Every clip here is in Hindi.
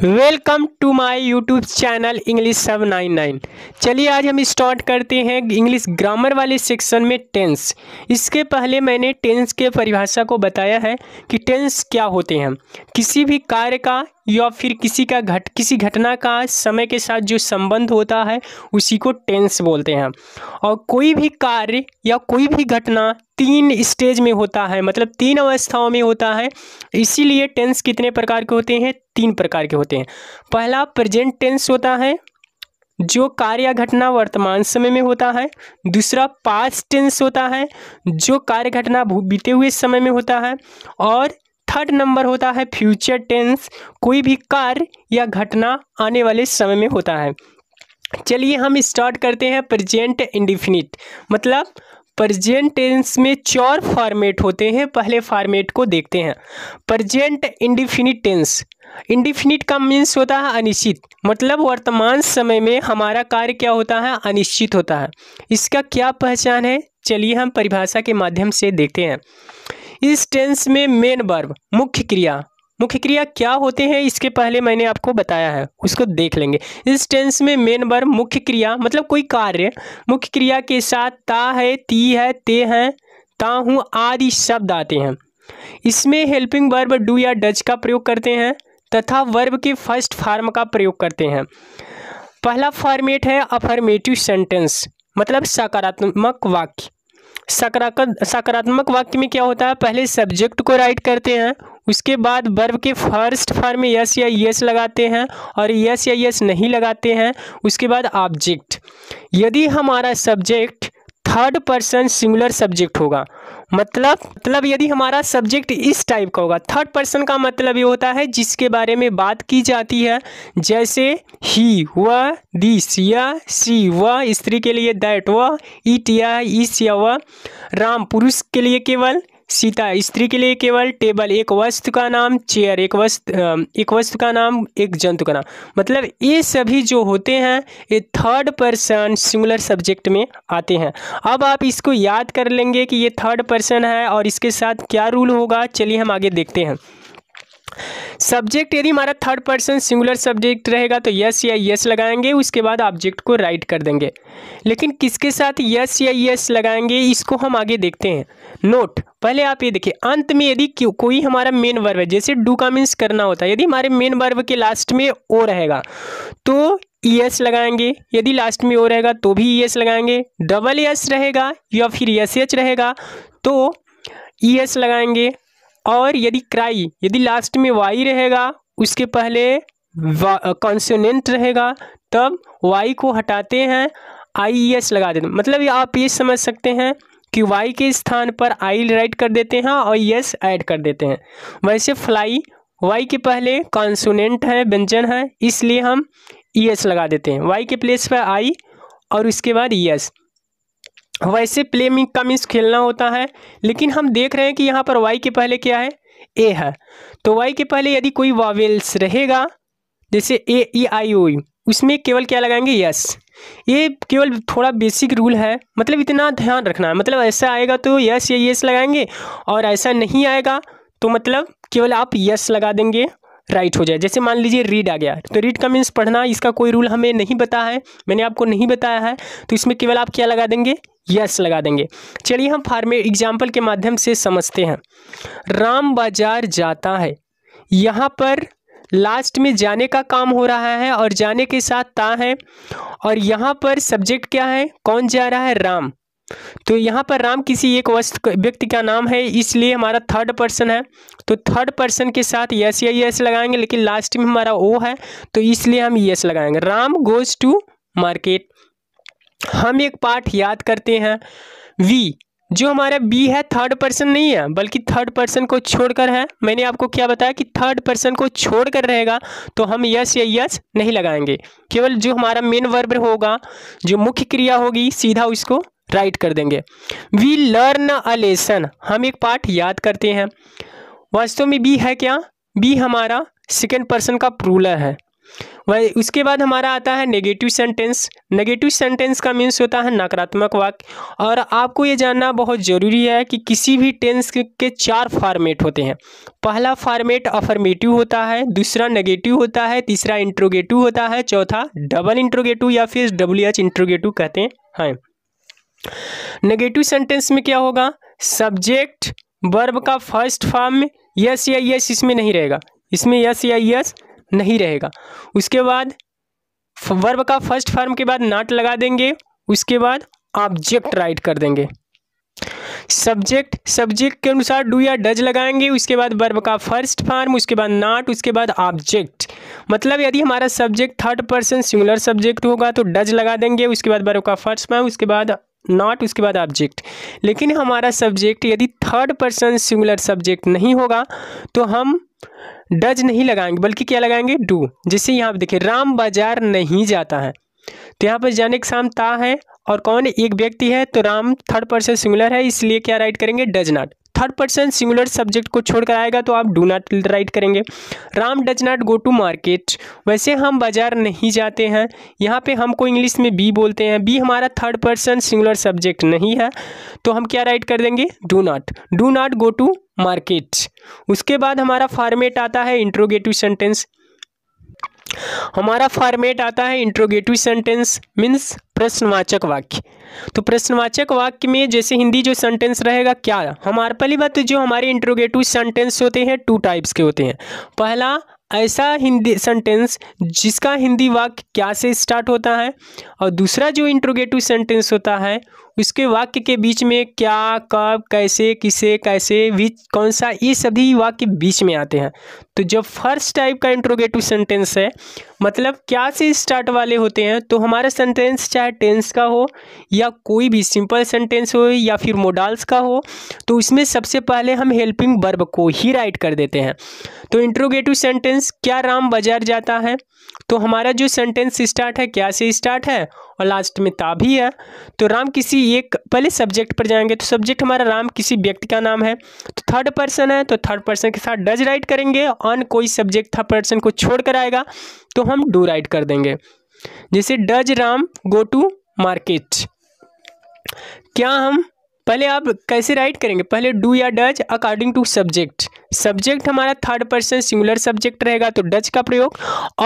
Welcome to my YouTube channel English सब नाइन नाइन चलिए आज हम स्टार्ट करते हैं इंग्लिश ग्रामर वाले सेक्शन में टेंस इसके पहले मैंने टेंस के परिभाषा को बताया है कि टेंस क्या होते हैं किसी भी कार्य का या फिर किसी का घट किसी घटना का समय के साथ जो संबंध होता है उसी को टेंस बोलते हैं और कोई भी कार्य या कोई भी घटना तीन स्टेज में होता है मतलब तीन अवस्थाओं में होता है इसीलिए टेंस कितने प्रकार के होते हैं तीन प्रकार के होते हैं पहला प्रेजेंट टेंस होता है जो कार्य या घटना वर्तमान समय में होता है दूसरा पास्ट टेंस होता है जो कार्य घटना बीते हुए समय में होता है और थर्ड नंबर होता है फ्यूचर टेंस कोई भी कार्य या घटना आने वाले समय में होता है चलिए हम स्टार्ट करते हैं प्रेजेंट इंडिफिनिट मतलब प्रजेंट टेंस में चार फॉर्मेट होते हैं पहले फॉर्मेट को देखते हैं प्रजेंट इंडिफिनिट टेंस इंडिफिनिट का मीन्स होता है अनिश्चित मतलब वर्तमान समय में हमारा कार्य क्या होता है अनिश्चित होता है इसका क्या पहचान है चलिए हम परिभाषा के माध्यम से देखते हैं इस टेंस में मेन वर्ब मुख्य क्रिया मुख्य क्रिया क्या होते हैं इसके पहले मैंने आपको बताया है उसको देख लेंगे इस टेंस में मेन वर्ब मुख्य क्रिया मतलब कोई कार्य मुख्य क्रिया के साथ ता है ती है ते हैं ता हूँ आदि शब्द आते हैं इसमें हेल्पिंग वर्ब डू या डज का प्रयोग करते हैं तथा वर्ब के फर्स्ट फार्म का प्रयोग करते हैं पहला फॉर्मेट है अफर्मेटिव सेंटेंस मतलब सकारात्मक वाक्य सकारात्मक वाक्य में क्या होता है पहले सब्जेक्ट को राइट करते हैं उसके बाद वर्ब के फर्स्ट फॉर्म में यस या यस लगाते हैं और यस या यस नहीं लगाते हैं उसके बाद ऑब्जेक्ट यदि हमारा subject third person singular subject होगा मतलब मतलब यदि हमारा सब्जेक्ट इस टाइप का होगा थर्ड पर्सन का मतलब ये होता है जिसके बारे में बात की जाती है जैसे ही व दिस या सी व स्त्री के लिए दैट व इट या इस या व राम पुरुष के लिए केवल सीता स्त्री के लिए केवल टेबल एक वस्तु का नाम चेयर एक वस्तु एक वस्तु का नाम एक जंतु का नाम मतलब ये सभी जो होते हैं ये थर्ड पर्सन सिंगुलर सब्जेक्ट में आते हैं अब आप इसको याद कर लेंगे कि ये थर्ड पर्सन है और इसके साथ क्या रूल होगा चलिए हम आगे देखते हैं सब्जेक्ट यदि हमारा थर्ड पर्सन सिंगुलर सब्जेक्ट रहेगा तो यस या यस लगाएंगे उसके बाद ऑब्जेक्ट को राइट कर देंगे लेकिन किसके साथ यस या यस लगाएंगे इसको हम आगे देखते हैं नोट पहले आप ये देखिए अंत में यदि कोई हमारा मेन वर्व है जैसे डू का मीन्स करना होता है यदि हमारे मेन वर्व के लास्ट में ओ रहेगा तो ई एस लगाएंगे यदि लास्ट में ओ रहेगा तो भी ई एस लगाएंगे डबल एस रहेगा या फिर एस एच रहेगा तो ई एस लगाएंगे और यदि क्राई यदि लास्ट में वाई रहेगा उसके पहले कॉन्सोनेंट रहेगा तब वाई को हटाते हैं आई ई एस लगा देते मतलब आप ये समझ सकते हैं कि वाई के स्थान पर आई राइट कर देते हैं और यस ऐड कर देते हैं वैसे फ्लाई वाई के पहले कॉन्सोनेंट है व्यंजन है इसलिए हम यस e लगा देते हैं वाई के प्लेस पर आई और उसके बाद यस e वैसे प्ले में का मीन्स खेलना होता है लेकिन हम देख रहे हैं कि यहाँ पर वाई के पहले क्या है ए है तो वाई के पहले यदि कोई वावेल्स रहेगा जैसे ए ई आई ओ उसमें केवल क्या लगाएंगे यस ये केवल थोड़ा बेसिक रूल है मतलब इतना ध्यान रखना है मतलब ऐसा आएगा तो यस या यस लगाएंगे और ऐसा नहीं आएगा तो मतलब केवल आप यस लगा देंगे राइट हो जाए जैसे मान लीजिए रीड आ गया तो रीड का मीन्स पढ़ना इसका कोई रूल हमें नहीं बता है मैंने आपको नहीं बताया है तो इसमें केवल आप क्या लगा देंगे यस लगा देंगे चलिए हम फार्मे एग्जाम्पल के माध्यम से समझते हैं राम बाजार जाता है यहाँ पर लास्ट में जाने का काम हो रहा है और जाने के साथ ता है और यहाँ पर सब्जेक्ट क्या है कौन जा रहा है राम तो यहाँ पर राम किसी एक व्यक्ति का नाम है इसलिए हमारा थर्ड पर्सन है तो थर्ड पर्सन के साथ यस या यस लगाएंगे लेकिन लास्ट में हमारा ओ है तो इसलिए हम यस लगाएंगे राम गोज़ टू मार्केट हम एक पाठ याद करते हैं वी जो हमारा बी है थर्ड पर्सन नहीं है बल्कि थर्ड पर्सन को छोड़कर है मैंने आपको क्या बताया कि थर्ड पर्सन को छोड़कर रहेगा तो हम यस या यस नहीं लगाएंगे केवल जो हमारा मेन वर्ब होगा जो मुख्य क्रिया होगी सीधा उसको राइट कर देंगे वी लर्न अ लेसन हम एक पाठ याद करते हैं वास्तव में बी है क्या बी हमारा सेकेंड पर्सन का प्रूलर है वही उसके बाद हमारा आता है नेगेटिव सेंटेंस नेगेटिव सेंटेंस का मीन्स होता है नकारात्मक वाक्य और आपको ये जानना बहुत ज़रूरी है कि किसी भी टेंस के चार फार्मेट होते हैं पहला फार्मेट अफर्मेटिव होता है दूसरा नेगेटिव होता है तीसरा इंट्रोगेटिव होता है चौथा डबल इंट्रोगेटिव या फिर डब्ल्यू एच इंट्रोगेटिव कहते हैं नेगेटिव हाँ. सेंटेंस में क्या होगा सब्जेक्ट वर्ब का फर्स्ट फॉर्म यस या यस इसमें नहीं रहेगा इसमें यस या यस नहीं रहेगा उसके बाद वर्ब का फर्स्ट फॉर्म के बाद नाट लगा देंगे उसके बाद ऑब्जेक्ट राइट कर देंगे सब्जेक्ट सब्जेक्ट के अनुसार डू या डज लगाएंगे उसके बाद वर्ब का फर्स्ट फॉर्म उसके बाद नाट उसके बाद ऑब्जेक्ट मतलब यदि हमारा subject third person singular subject होगा तो डज लगा देंगे उसके बाद वर्ब का फर्स्ट फॉर्म उसके बाद नॉट उसके बाद ऑब्जेक्ट लेकिन हमारा सब्जेक्ट यदि थर्ड पर्सन सिंगुलर सब्जेक्ट नहीं होगा तो हम डज नहीं लगाएंगे बल्कि क्या लगाएंगे डू जैसे यहाँ पर देखिए राम बाजार नहीं जाता है तो यहाँ पर जाने के साम ता है और कौन एक व्यक्ति है तो राम थर्ड पर्सन सिंगुलर है इसलिए क्या राइट करेंगे does not third person singular subject को छोड़कर आएगा तो आप डू नॉट राइट करेंगे Ram does not go to market वैसे हम बाज़ार नहीं जाते हैं यहाँ पे हमको इंग्लिश में बी बोलते हैं बी हमारा थर्ड पर्सन सिंगुलर सब्जेक्ट नहीं है तो हम क्या राइट कर देंगे do not do not go to market उसके बाद हमारा फॉर्मेट आता है इंट्रोगेटिव सेंटेंस हमारा फॉर्मेट आता है इंट्रोगेटिव सेंटेंस मीन्स प्रश्नवाचक वाक्य तो प्रश्नवाचक वाक्य में जैसे हिंदी जो सेंटेंस रहेगा क्या हमारे पहली बात तो जो हमारे इंट्रोगेटिव सेंटेंस होते हैं टू टाइप्स के होते हैं पहला ऐसा हिंदी सेंटेंस जिसका हिंदी वाक्य क्या से स्टार्ट होता है और दूसरा जो इंट्रोगेटिव सेंटेंस होता है उसके वाक्य के बीच में क्या कब कैसे किसे कैसे विच कौन सा ये सभी वाक्य बीच में आते हैं तो जब फर्स्ट टाइप का इंट्रोगेटिव सेंटेंस है मतलब क्या से स्टार्ट वाले होते हैं तो हमारा सेंटेंस चाहे टेंस का हो या कोई भी सिंपल सेंटेंस हो या फिर मोडल्स का हो तो इसमें सबसे पहले हम हेल्पिंग बर्ब को ही राइट कर देते हैं तो इंट्रोगेटिव सेंटेंस क्या राम बाजार जाता है तो हमारा जो सेंटेंस स्टार्ट है क्या से स्टार्ट है और लास्ट में ता भी है तो राम किसी एक पहले सब्जेक्ट पर जाएंगे तो सब्जेक्ट हमारा राम किसी व्यक्ति का नाम है तो थर्ड पर्सन है तो थर्ड पर्सन के साथ डज राइट करेंगे ऑन कोई सब्जेक्ट थर्ड पर्सन को छोड़ कर आएगा तो हम डू राइट कर देंगे जैसे does Ram go to market क्या हम पहले आप कैसे राइट करेंगे पहले डू या does according to subject subject हमारा थर्ड पर्सन सिंगुलर सब्जेक्ट रहेगा तो डज का प्रयोग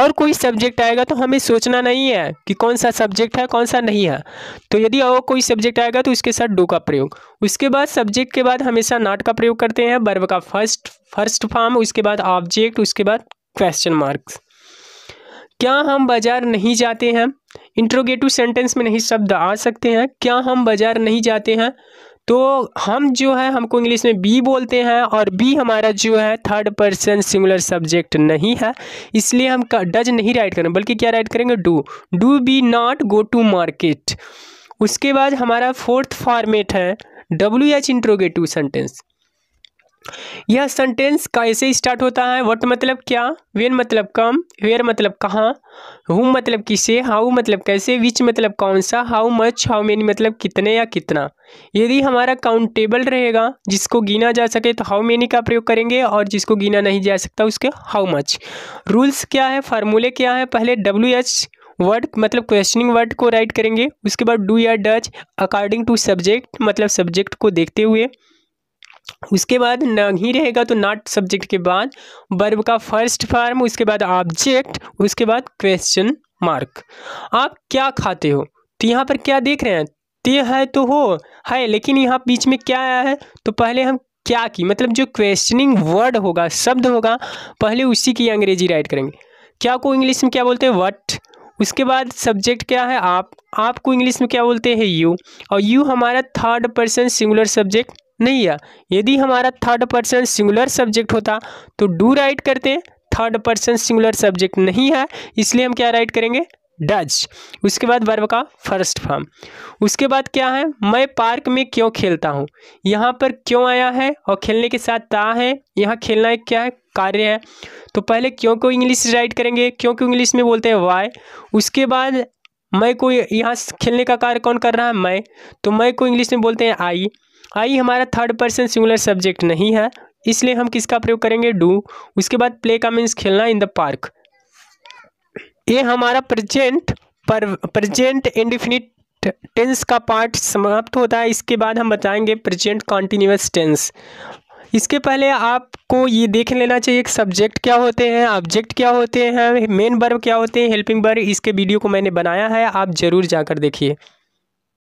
और कोई सब्जेक्ट आएगा तो हमें सोचना नहीं है कि कौन सा सब्जेक्ट है कौन सा नहीं है तो यदि और कोई सब्जेक्ट आएगा तो उसके साथ डू का प्रयोग उसके बाद सब्जेक्ट के बाद हमेशा नाट का प्रयोग करते हैं बर्व का फर्स्ट फर्स्ट फॉर्म उसके बाद ऑब्जेक्ट उसके बाद क्वेश्चन मार्क्स क्या हम बाजार नहीं जाते हैं इंट्रोगेटिव सेंटेंस में नहीं शब्द आ सकते हैं क्या हम बाजार नहीं जाते हैं तो हम जो है हमको इंग्लिश में बी बोलते हैं और बी हमारा जो है थर्ड पर्सन सिंगुलर सब्जेक्ट नहीं है इसलिए हम डज नहीं राइट करें बल्कि क्या राइट करेंगे do do be not go to market उसके बाद हमारा फोर्थ फॉर्मेट है डब्ल्यू एच इंट्रोगेटिव सेंटेंस यह सेंटेंस कैसे स्टार्ट होता है वट मतलब क्या वेन मतलब कम वेयर मतलब कहाँ हु मतलब किसे हाउ मतलब कैसे विच मतलब कौन सा हाउ मच हाउ मेनी मतलब कितने या कितना यदि हमारा काउंटेबल रहेगा जिसको गिना जा सके तो हाउ मेनी का प्रयोग करेंगे और जिसको गिना नहीं जा सकता उसके हाउ मच रूल्स क्या है फार्मूले क्या है पहले डब्ल्यू एच वर्ड मतलब क्वेश्चनिंग वर्ड को राइट करेंगे उसके बाद डू या डच अकॉर्डिंग टू सब्जेक्ट मतलब सब्जेक्ट को देखते हुए उसके बाद नहीं रहेगा तो नॉट सब्जेक्ट के बाद वर्ब का फर्स्ट फॉर्म उसके बाद ऑब्जेक्ट उसके बाद क्वेश्चन मार्क आप क्या खाते हो तो यहाँ पर क्या देख रहे हैं ते है तो हो है लेकिन यहाँ बीच में क्या आया है तो पहले हम क्या की मतलब जो क्वेश्चनिंग वर्ड होगा शब्द होगा पहले उसी की अंग्रेजी राइट करेंगे क्या को इंग्लिश में क्या बोलते हैं वट उसके बाद सब्जेक्ट क्या है आप आपको इंग्लिश में क्या बोलते हैं यू और यू हमारा थर्ड पर्सन सिंगुलर सब्जेक्ट नहीं है यदि हमारा थर्ड पर्सन सिंगुलर सब्जेक्ट होता तो डू राइट करते थर्ड पर्सन सिंगुलर सब्जेक्ट नहीं है इसलिए हम क्या राइट करेंगे डज उसके बाद वर्ब का फर्स्ट फॉर्म उसके बाद क्या है मैं पार्क में क्यों खेलता हूँ यहाँ पर क्यों आया है और खेलने के साथ ता है यहाँ खेलना है क्या है कार्य है तो पहले क्यों को इंग्लिश राइट करेंगे क्यों इंग्लिश में बोलते हैं वाई उसके बाद मैं को यहाँ खेलने का कार्य कौन कर रहा है मैं तो मैं को इंग्लिश में बोलते हैं आई आई हमारा थर्ड पर्सन सिंगुलर सब्जेक्ट नहीं है इसलिए हम किसका प्रयोग करेंगे डू उसके बाद प्ले का मीन्स खेलना इन द पार्क ये हमारा प्रजेंट पर प्रजेंट इंडिफिनिट टेंस का पार्ट समाप्त होता है इसके बाद हम बताएंगे प्रेजेंट कॉन्टीन्यूस टेंस इसके पहले आपको ये देख लेना चाहिए कि सब्जेक्ट क्या होते हैं ऑब्जेक्ट क्या होते हैं मेन वर्ब क्या होते हैं हेल्पिंग वर्ब इसके वीडियो को मैंने बनाया है आप ज़रूर जाकर देखिए